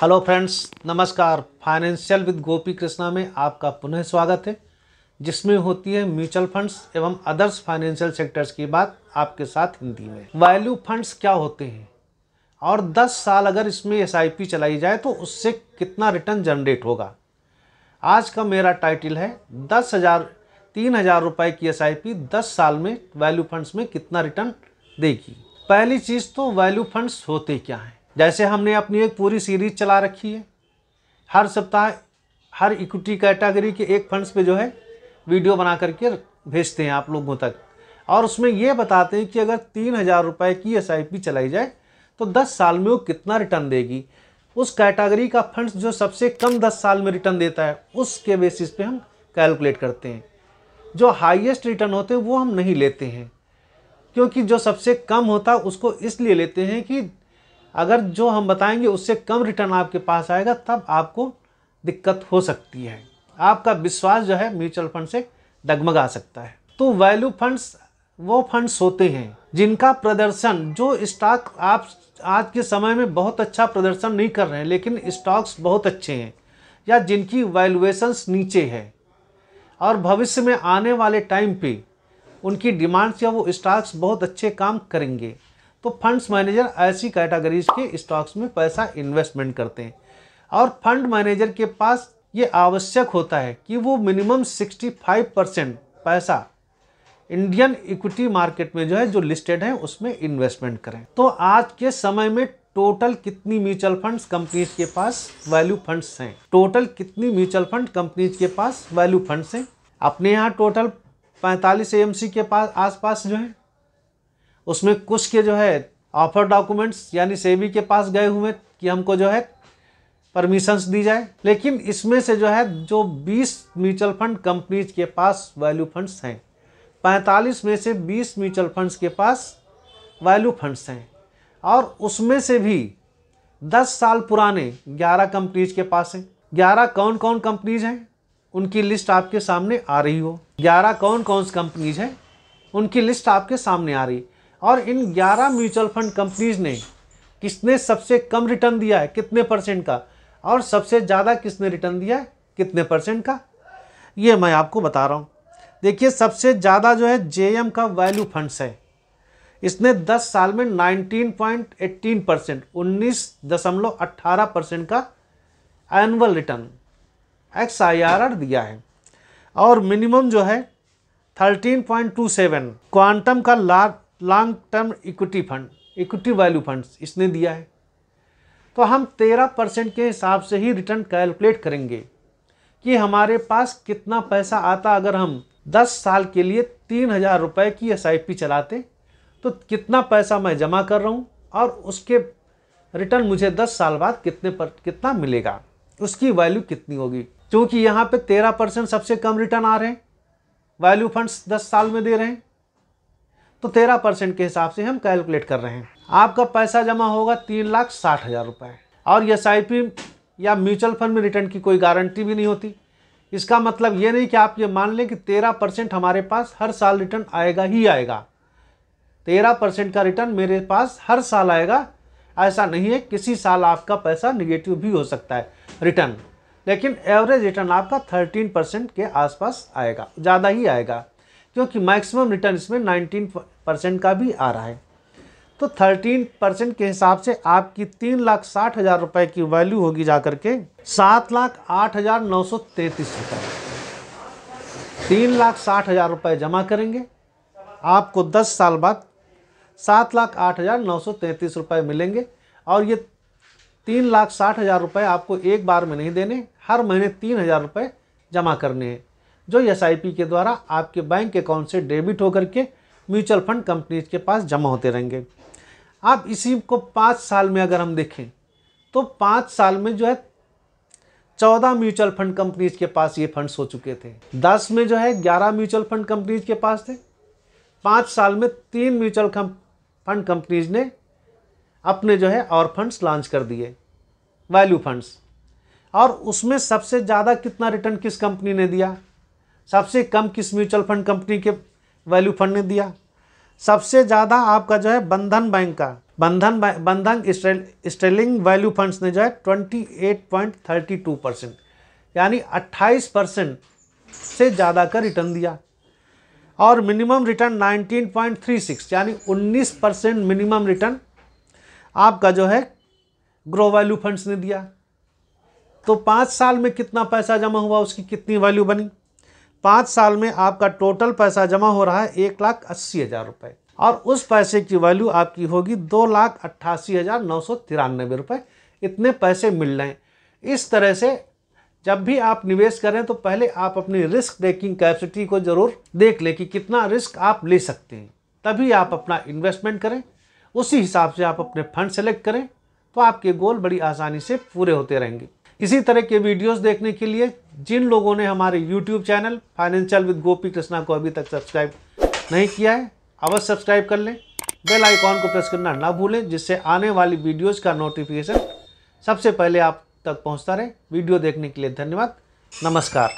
hello friends नमस्कार financial with Gopi Krishna में आपका पुनः स्वागत है जिसमें होती है म्यूचुअल फंड्स एवं अदर्स फाइनेंशियल सेक्टर्स की बात आपके साथ हिंदी में वैल्यू फंड्स क्या होते हैं और 10 साल अगर इसमें एस चलाई जाए तो उससे कितना रिटर्न जनरेट होगा आज का मेरा टाइटल है दस हज़ार तीन हज़ार रुपये की एस आई पी दस साल में वैल्यू फंड्स में कितना रिटर्न देगी पहली चीज़ तो वैल्यू फंड्स होते क्या हैं जैसे हमने अपनी एक पूरी सीरीज चला रखी है हर सप्ताह हर इक्विटी कैटेगरी के एक फंड्स पे जो है वीडियो बना करके भेजते हैं आप लोगों तक और उसमें ये बताते हैं कि अगर तीन हज़ार रुपये की एस चलाई जाए तो दस साल में वो कितना रिटर्न देगी उस कैटेगरी का फंड्स जो सबसे कम दस साल में रिटर्न देता है उसके बेसिस पे हम कैलकुलेट करते हैं जो हाईएस्ट रिटर्न होते हैं वो हम नहीं लेते हैं क्योंकि जो सबसे कम होता है उसको इसलिए लेते हैं कि अगर जो हम बताएंगे उससे कम रिटर्न आपके पास आएगा तब आपको दिक्कत हो सकती है आपका विश्वास जो है म्यूचुअल फंड से डगमगा सकता है तो वैल्यू फंड्स वो फंड्स होते हैं जिनका प्रदर्शन जो स्टॉक आप आज के समय में बहुत अच्छा प्रदर्शन नहीं कर रहे हैं लेकिन स्टॉक्स बहुत अच्छे हैं या जिनकी वैल्यूएशंस नीचे है और भविष्य में आने वाले टाइम पे उनकी डिमांड्स या वो स्टॉक्स बहुत अच्छे काम करेंगे तो फंड्स मैनेजर ऐसी कैटेगरीज के स्टॉक्स में पैसा इन्वेस्टमेंट करते हैं और फंड मैनेजर के पास ये आवश्यक होता है कि वो मिनिमम 65 परसेंट पैसा इंडियन इक्विटी मार्केट में जो है जो लिस्टेड है उसमें इन्वेस्टमेंट करें तो आज के समय में टोटल कितनी म्यूचुअल फंड्स कंपनीज के पास वैल्यू फंड्स हैं टोटल कितनी म्यूचुअल फंड कंपनीज के पास वैल्यू फंड्स हैं अपने यहाँ टोटल पैंतालीस एम के पास आसपास जो है उसमें कुछ के जो है ऑफर डॉक्यूमेंट्स यानी सेबी के पास गए हुए कि हमको जो है परमिशंस दी जाए लेकिन इसमें से जो है जो 20 म्यूचुअल फंड कंपनीज के पास वैल्यू फंड्स हैं 45 में से 20 म्यूचुअल फंड्स के पास वैल्यू फंड्स हैं और उसमें से भी 10 साल पुराने 11 कंपनीज के पास हैं 11 कौन कौन कंपनीज हैं उनकी लिस्ट आपके सामने आ रही हो 11 कौन कौन सी कंपनीज हैं उनकी लिस्ट आपके सामने आ रही है और इन 11 म्यूचुअल फंड कंपनीज ने किसने सबसे कम रिटर्न दिया है कितने परसेंट का और सबसे ज़्यादा किसने रिटर्न दिया है कितने परसेंट का ये मैं आपको बता रहा हूँ देखिए सबसे ज़्यादा जो है जे का वैल्यू फंड्स है इसने 10 साल में 19.18 परसेंट उन्नीस दशमलव अट्ठारह परसेंट का annual return X I R R दिया है और मिनिमम जो है 13.27 क्वांटम का large long term equity fund equity value funds इसने दिया है तो हम तेरह परसेंट के हिसाब से ही रिटर्न कैलकुलेट करेंगे कि हमारे पास कितना पैसा आता अगर हम दस साल के लिए तीन हज़ार रुपये की एस चलाते तो कितना पैसा मैं जमा कर रहा हूँ और उसके रिटर्न मुझे दस साल बाद कितने पर कितना मिलेगा उसकी वैल्यू कितनी होगी क्योंकि यहाँ पे तेरह परसेंट सबसे कम रिटर्न आ रहे हैं वैल्यू फंड्स दस साल में दे रहे हैं तो तेरह परसेंट के हिसाब से हम कैलकुलेट कर रहे हैं आपका पैसा जमा होगा तीन लाख साठ हज़ार रुपये और एस आई पी या म्यूचुअल फंड में रिटर्न की कोई गारंटी भी नहीं होती इसका मतलब ये नहीं कि आप ये मान लें कि तेरह परसेंट हमारे पास हर साल रिटर्न आएगा ही आएगा तेरह परसेंट का रिटर्न मेरे पास हर साल आएगा ऐसा नहीं है किसी साल आपका पैसा निगेटिव भी हो सकता है रिटर्न लेकिन एवरेज रिटर्न आपका थर्टीन परसेंट के आसपास आएगा ज़्यादा ही आएगा क्योंकि मैक्सिमम रिटर्न इसमें 19 परसेंट का भी आ रहा है तो 13 परसेंट के हिसाब से आपकी तीन लाख साठ हज़ार रुपये की वैल्यू होगी जाकर के सात लाख आठ हज़ार नौ सौ तैंतीस रुपये तीन लाख साठ हज़ार रुपये जमा करेंगे आपको दस साल बाद सात लाख आठ हज़ार नौ सौ तैंतीस रुपये मिलेंगे और ये तीन लाख साठ हज़ार रुपये आपको एक बार में नहीं देने हर महीने तीन हज़ार रुपये जमा करने हैं जो एस के द्वारा आपके बैंक अकाउंट से डेबिट होकर के म्यूचुअल फंड कंपनीज के पास जमा होते रहेंगे आप इसी को पाँच साल में अगर हम देखें तो पाँच साल में जो है चौदह म्यूचुअल फंड कंपनीज के पास ये फंड्स हो चुके थे दस में जो है ग्यारह म्यूचुअल फंड कंपनीज के पास थे पाँच साल में तीन म्यूचुअल फंड कंपनीज ने अपने जो है और फंड्स लॉन्च कर दिए वैल्यू फंड्स और उसमें सबसे ज़्यादा कितना रिटर्न किस कंपनी ने दिया सबसे कम किस म्यूचुअल फंड कंपनी के वैल्यू फंड ने दिया सबसे ज़्यादा आपका जो है बंधन बैंक का बंधन बंधन स्टेलिंग वैल्यू फंड्स ने जो है twenty eight point thirty two percent यानी अट्ठाईस परसेंट से ज़्यादा का रिटर्न दिया और मिनिमम रिटर्न 19.36 यानी 19 परसेंट मिनिमम रिटर्न आपका जो है ग्रो वैल्यू फंड्स ने दिया तो पाँच साल में कितना पैसा जमा हुआ उसकी कितनी वैल्यू बनी पाँच साल में आपका टोटल पैसा जमा हो रहा है एक लाख अस्सी हज़ार रुपये और उस पैसे की वैल्यू आपकी होगी दो लाख अट्ठासी हज़ार नौ सौ तिरानबे रुपये इतने पैसे मिल रहे हैं इस तरह से जब भी आप निवेश करें तो पहले आप अपनी रिस्क टेकिंग कैपेसिटी को ज़रूर देख लें कि कितना रिस्क आप ले सकते हैं तभी आप अपना इन्वेस्टमेंट करें उसी हिसाब से आप अपने फंड सेलेक्ट करें तो आपके गोल बड़ी आसानी से पूरे होते रहेंगे इसी तरह के वीडियोस देखने के लिए जिन लोगों ने हमारे YouTube channel financial with Gopi Krishna को अभी तक सब्सक्राइब नहीं किया है अवश्य सब्सक्राइब कर लें बेल आइकॉन को प्रेस करना ना भूलें जिससे आने वाली वीडियोज़ का नोटिफिकेशन सबसे पहले आप तक पहुँचता रहे वीडियो देखने के लिए धन्यवाद नमस्कार